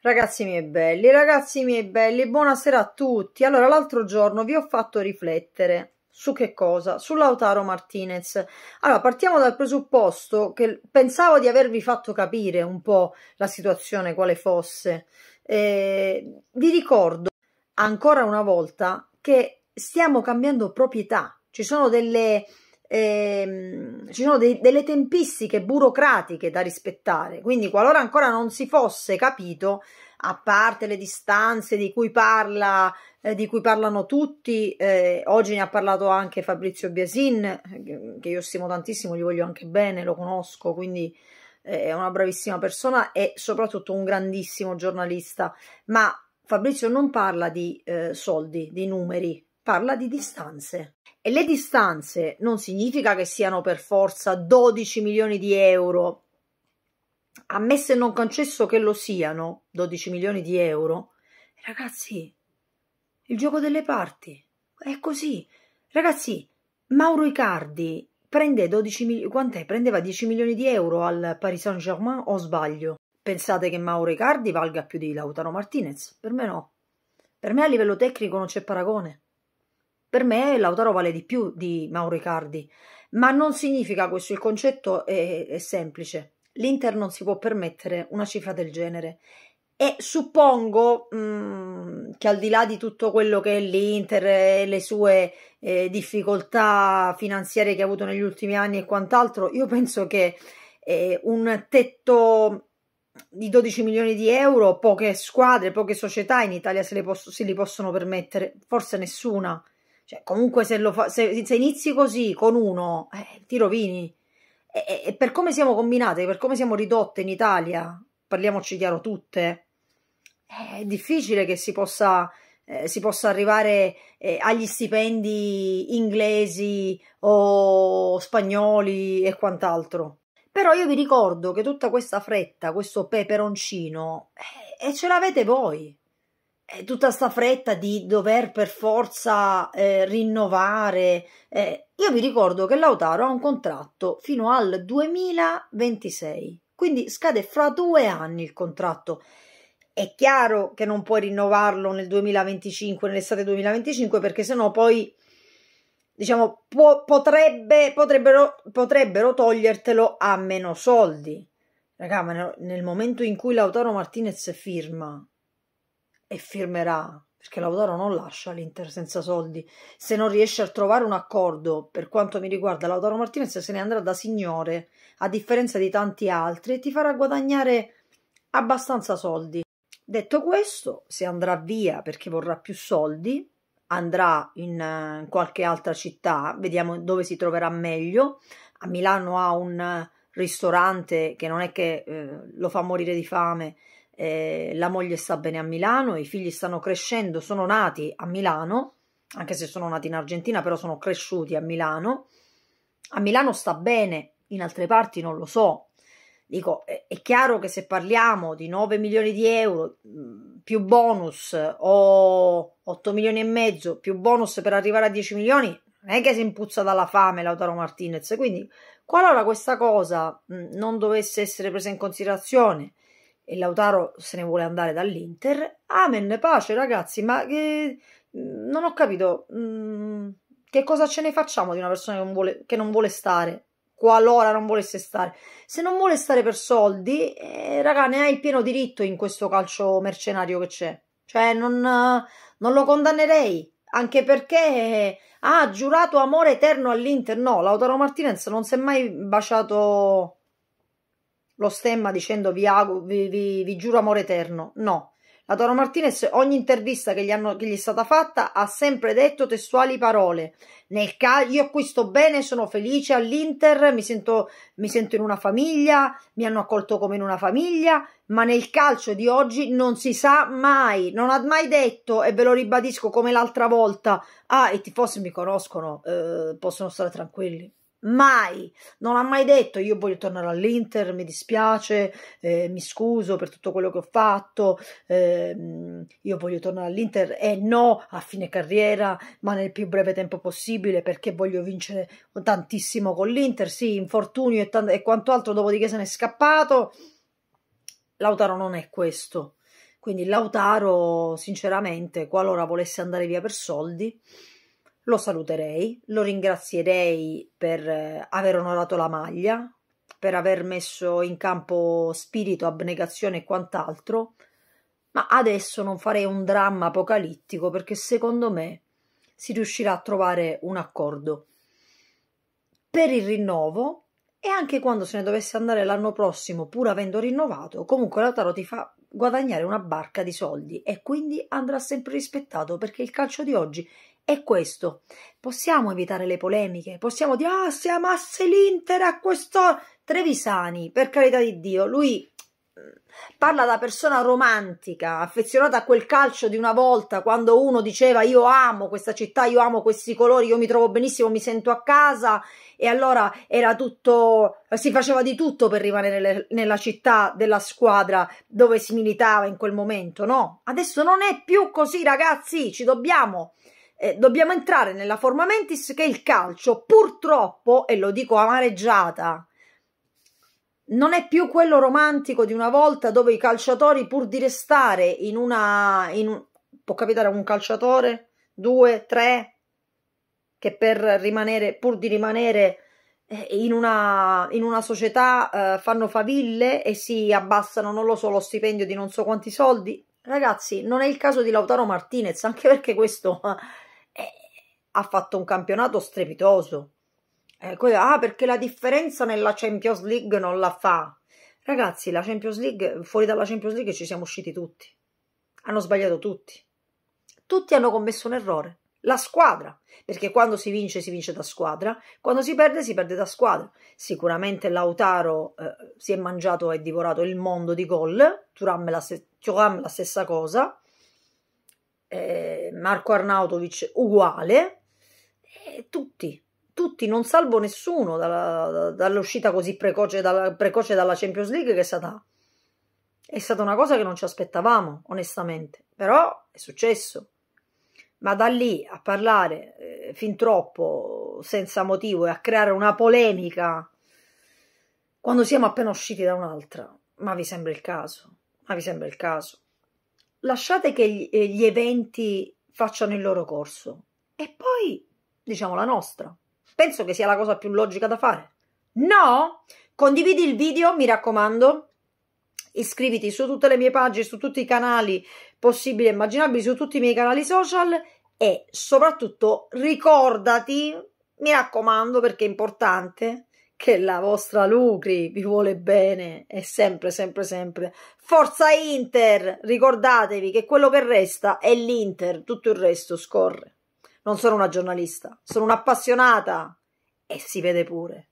Ragazzi miei belli, ragazzi miei belli, buonasera a tutti. Allora, l'altro giorno vi ho fatto riflettere su che cosa? Su Lautaro Martinez. Allora, partiamo dal presupposto che pensavo di avervi fatto capire un po' la situazione quale fosse. Eh, vi ricordo ancora una volta che stiamo cambiando proprietà. Ci sono delle ehm, ci sono dei, delle tempistiche burocratiche da rispettare, quindi qualora ancora non si fosse capito, a parte le distanze di cui, parla, eh, di cui parlano tutti, eh, oggi ne ha parlato anche Fabrizio Biasin, eh, che io stimo tantissimo, gli voglio anche bene, lo conosco, quindi eh, è una bravissima persona e soprattutto un grandissimo giornalista, ma Fabrizio non parla di eh, soldi, di numeri, parla di distanze. E le distanze non significa che siano per forza 12 milioni di euro, ammesso e non concesso che lo siano 12 milioni di euro. Ragazzi, il gioco delle parti è così. Ragazzi, Mauro Icardi prende 12 milioni, quant'è? Prendeva 10 milioni di euro al Paris Saint-Germain o sbaglio? Pensate che Mauro Icardi valga più di Lautaro Martinez? Per me no. Per me a livello tecnico non c'è paragone. Per me Lautaro vale di più di Mauro Mauricardi, ma non significa questo, il concetto è, è semplice. L'Inter non si può permettere una cifra del genere e suppongo mh, mm, che al di là di tutto quello che è l'Inter e eh, le sue eh, difficoltà finanziarie che ha avuto negli ultimi anni e quant'altro, io penso che eh, un tetto di 12 milioni di euro poche squadre, poche società in Italia se, posso, se li possono permettere, forse nessuna. Cioè, comunque se, lo fa, se, se inizi così con uno, eh, ti rovini. E, e per come siamo combinate, per come siamo ridotte in Italia, parliamoci chiaro tutte, è difficile che si possa... Eh, si possa arrivare eh, agli stipendi inglesi o spagnoli e quant'altro. Però io vi ricordo che tutta questa fretta, questo peperoncino, eh, ce l'avete voi tutta questa fretta di dover per forza eh, rinnovare. Eh, io vi ricordo che Lautaro ha un contratto fino al 2026, quindi scade fra due anni il contratto. È chiaro che non puoi rinnovarlo nel 2025, nell'estate 2025, perché sennò poi diciamo può, potrebbe, potrebbero, potrebbero togliertelo a meno soldi. Raga, nel momento in cui Lautaro Martinez firma e firmerà, perché Lautaro non lascia l'Inter senza soldi, se non riesce a trovare un accordo, per quanto mi riguarda Lautaro Martinez se ne andrà da signore, a differenza di tanti altri, e ti farà guadagnare abbastanza soldi. Detto questo, se andrà via perché vorrà più soldi, andrà in eh, qualche altra città, vediamo dove si troverà meglio. A Milano ha un ristorante che non è che eh, lo fa morire di fame, eh, la moglie sta bene a Milano, i figli stanno crescendo, sono nati a Milano, anche se sono nati in Argentina, però sono cresciuti a Milano. A Milano sta bene, in altre parti non lo so. Dico, è, è chiaro che se parliamo di 9 milioni di euro mm, più bonus o 8 milioni e mezzo più bonus per arrivare a 10 milioni, non è che si impuzza dalla fame Lautaro Martinez. Quindi, qualora questa cosa mh, mm, non dovesse essere presa in considerazione, e Lautaro se ne vuole andare dall'Inter. Amen, pace ragazzi, ma che... Mm, non ho capito mh, mm, che cosa ce ne facciamo di una persona che non, vuole, che non, vuole, stare, qualora non volesse stare. Se non vuole stare per soldi, eh, raga, ne hai pieno diritto in questo calcio mercenario che c'è. Cioè, non, non lo condannerei, anche perché ha ah, giurato amore eterno all'Inter. No, Lautaro Martinez non si è mai baciato lo stemma dicendo vi, auguro, vi, vi, vi giuro amore eterno. No. La Toro Martinez, ogni intervista che gli, hanno, che gli, è stata fatta, ha sempre detto testuali parole. Nel caso io qui sto bene, sono felice all'Inter, mi sento, mi sento in una famiglia, mi hanno accolto come in una famiglia, ma nel calcio di oggi non si sa mai, non ha mai detto, e ve lo ribadisco come l'altra volta, ah, i tifosi mi conoscono, eh, possono stare tranquilli. Mai, non ha mai detto io voglio tornare all'Inter, mi dispiace, eh, mi scuso per tutto quello che ho fatto, eh, io voglio tornare all'Inter e eh, no a fine carriera, ma nel più breve tempo possibile perché voglio vincere tantissimo con l'Inter, sì, infortunio e, t- e quanto dopodiché se ne è scappato. Lautaro non è questo, quindi Lautaro sinceramente qualora volesse andare via per soldi lo saluterei, lo ringrazierei per eh, aver onorato la maglia, per aver messo in campo spirito, abnegazione e quant'altro, ma adesso non farei un dramma apocalittico perché secondo me si riuscirà a trovare un accordo per il rinnovo e anche quando se ne dovesse andare l'anno prossimo pur avendo rinnovato, comunque la Lautaro ti fa guadagnare una barca di soldi e quindi andrà sempre rispettato perché il calcio di oggi è questo. Possiamo evitare le polemiche, possiamo dire ah, se amasse l'Inter a questo Trevisani, per carità di Dio, lui mm, parla da persona romantica, affezionata a quel calcio di una volta, quando uno diceva io amo questa città, io amo questi colori, io mi trovo benissimo, mi sento a casa e allora era tutto, si faceva di tutto per rimanere le, nella città della squadra dove si militava in quel momento, no? Adesso non è più così ragazzi, ci dobbiamo eh, dobbiamo entrare nella forma mentis che il calcio purtroppo, e lo dico amareggiata, non è più quello romantico di una volta dove i calciatori pur di restare in una... In un, può capitare un calciatore, due, tre, che per rimanere, pur di rimanere eh, in una, in una società eh, fanno faville e si abbassano, non lo so, lo stipendio di non so quanti soldi. Ragazzi, non è il caso di Lautaro Martinez, anche perché questo ha fatto un campionato strepitoso. Eh, ah, perché la differenza nella Champions League non la fa. Ragazzi, la Champions League, fuori dalla Champions League ci siamo usciti tutti. Hanno sbagliato tutti. Tutti hanno commesso un errore. La squadra, perché quando si vince si vince da squadra, quando si perde si perde da squadra. Sicuramente Lautaro eh, si è mangiato e divorato il mondo di gol, Turam la, la, stessa cosa, eh, Marco Arnautovic uguale, tutti, tutti, non salvo nessuno dalla, dall'uscita così precoce dalla, precoce dalla Champions League che è stata, è stata una cosa che non ci aspettavamo, onestamente, però è successo. Ma da lì a parlare eh, fin troppo senza motivo e a creare una polemica quando siamo appena usciti da un'altra, ma vi sembra il caso? Ma vi sembra il caso? Lasciate che gli, eh, gli eventi facciano il loro corso e poi diciamo la nostra. Penso che sia la cosa più logica da fare. No? Condividi il video, mi raccomando. Iscriviti su tutte le mie pagine, su tutti i canali possibili e immaginabili, su tutti i miei canali social e soprattutto ricordati, mi raccomando perché è importante, che la vostra Lucri vi vuole bene e sempre, sempre, sempre. Forza Inter! Ricordatevi che quello che resta è l'Inter, tutto il resto scorre. Non sono una giornalista, sono un'appassionata e si vede pure.